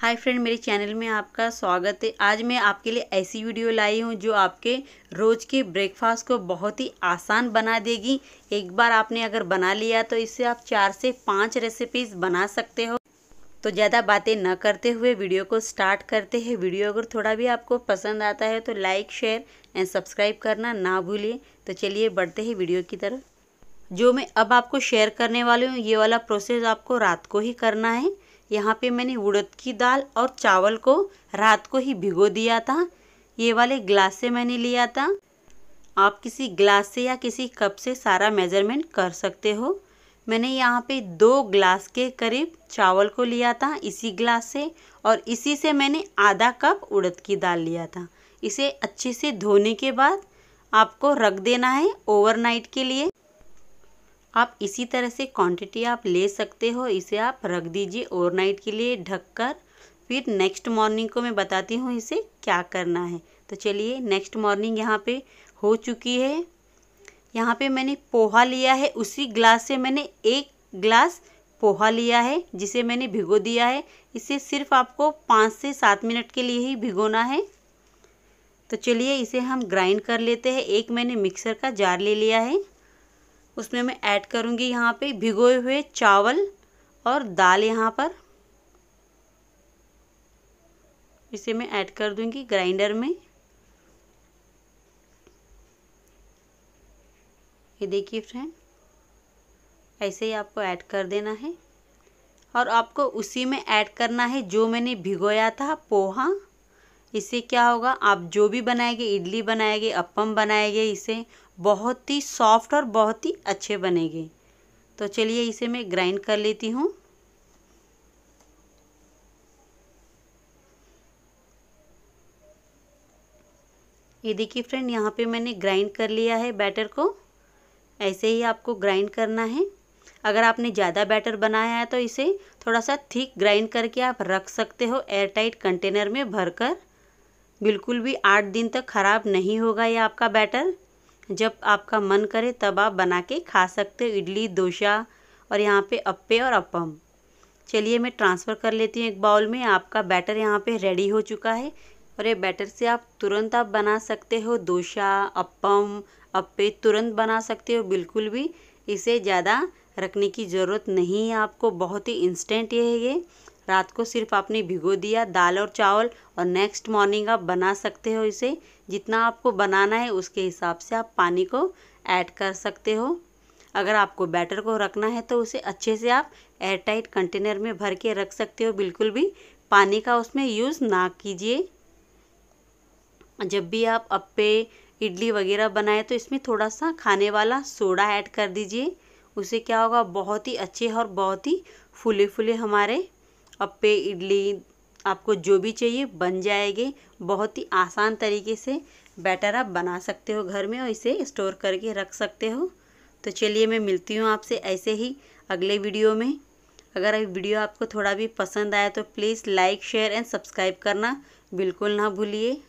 hi friend मेरे channel में आपका स्वागत है आज मैं आपके लिए ऐसी वीडियो लाई हूँ जो आपके रोज़ के ब्रेकफास्ट को बहुत ही आसान बना देगी एक बार आपने अगर बना लिया तो इससे आप चार से पाँच रेसिपीज़ बना सकते हो तो ज़्यादा बातें न करते हुए वीडियो को स्टार्ट करते हैं वीडियो अगर थोड़ा भी आपको पसंद आता है तो लाइक शेयर एंड सब्सक्राइब करना ना भूलिए तो चलिए बढ़ते हैं वीडियो की तरफ जो मैं अब आपको शेयर करने वाली हूँ ये वाला प्रोसेस आपको रात को ही करना है यहाँ पे मैंने उड़द की दाल और चावल को रात को ही भिगो दिया था ये वाले ग्लास से मैंने लिया था आप किसी ग्लास से या किसी कप से सारा मेज़रमेंट कर सकते हो मैंने यहाँ पे दो ग्लास के करीब चावल को लिया था इसी ग्लास से और इसी से मैंने आधा कप उड़द की दाल लिया था इसे अच्छे से धोने के बाद आपको रख देना है ओवरनाइट के लिए आप इसी तरह से क्वांटिटी आप ले सकते हो इसे आप रख दीजिए ओवरनाइट के लिए ढककर फिर नेक्स्ट मॉर्निंग को मैं बताती हूँ इसे क्या करना है तो चलिए नेक्स्ट मॉर्निंग यहाँ पे हो चुकी है यहाँ पे मैंने पोहा लिया है उसी ग्लास से मैंने एक ग्लास पोहा लिया है जिसे मैंने भिगो दिया है इसे सिर्फ आपको पाँच से सात मिनट के लिए ही भिगोना है तो चलिए इसे हम ग्राइंड कर लेते हैं एक मैंने मिक्सर का जार ले लिया है उसमें मैं ऐड करूँगी यहाँ पे भिगोए हुए चावल और दाल यहाँ पर इसे मैं ऐड कर दूँगी ग्राइंडर में ये देखिए फ्रेंड ऐसे ही आपको ऐड कर देना है और आपको उसी में ऐड करना है जो मैंने भिगोया था पोहा इससे क्या होगा आप जो भी बनाएंगे इडली बनाएंगे अप्पम बनाएंगे इसे बहुत ही सॉफ्ट और बहुत ही अच्छे बनेंगे तो चलिए इसे मैं ग्राइंड कर लेती हूँ ये देखिए फ्रेंड यहाँ पे मैंने ग्राइंड कर लिया है बैटर को ऐसे ही आपको ग्राइंड करना है अगर आपने ज़्यादा बैटर बनाया है तो इसे थोड़ा सा थिक ग्राइंड करके आप रख सकते हो एयरटाइट कंटेनर में भरकर बिल्कुल भी आठ दिन तक ख़राब नहीं होगा ये आपका बैटर जब आपका मन करे तब आप बना के खा सकते हो इडली डोसा और यहाँ पे अप्पे और अपम चलिए मैं ट्रांसफ़र कर लेती हूँ एक बाउल में आपका बैटर यहाँ पे रेडी हो चुका है और ये बैटर से आप तुरंत आप बना सकते हो डोसा अपम अप्पे तुरंत बना सकते हो बिल्कुल भी इसे ज़्यादा रखने की ज़रूरत नहीं है आपको बहुत ही इंस्टेंट ये है ये रात को सिर्फ आपने भिगो दिया दाल और चावल और नेक्स्ट मॉर्निंग आप बना सकते हो इसे जितना आपको बनाना है उसके हिसाब से आप पानी को ऐड कर सकते हो अगर आपको बैटर को रखना है तो उसे अच्छे से आप एयर टाइट कंटेनर में भर के रख सकते हो बिल्कुल भी पानी का उसमें यूज़ ना कीजिए जब भी आप अप्पे इडली वगैरह बनाए तो इसमें थोड़ा सा खाने वाला सोडा ऐड कर दीजिए उसे क्या होगा बहुत ही अच्छे और बहुत ही फूले फूले हमारे अप्पे इडली आपको जो भी चाहिए बन जाएगी बहुत ही आसान तरीके से बैटर आप बना सकते हो घर में और इसे स्टोर करके रख सकते हो तो चलिए मैं मिलती हूँ आपसे ऐसे ही अगले वीडियो में अगर वीडियो आपको थोड़ा भी पसंद आया तो please like share and subscribe करना बिल्कुल ना भूलिए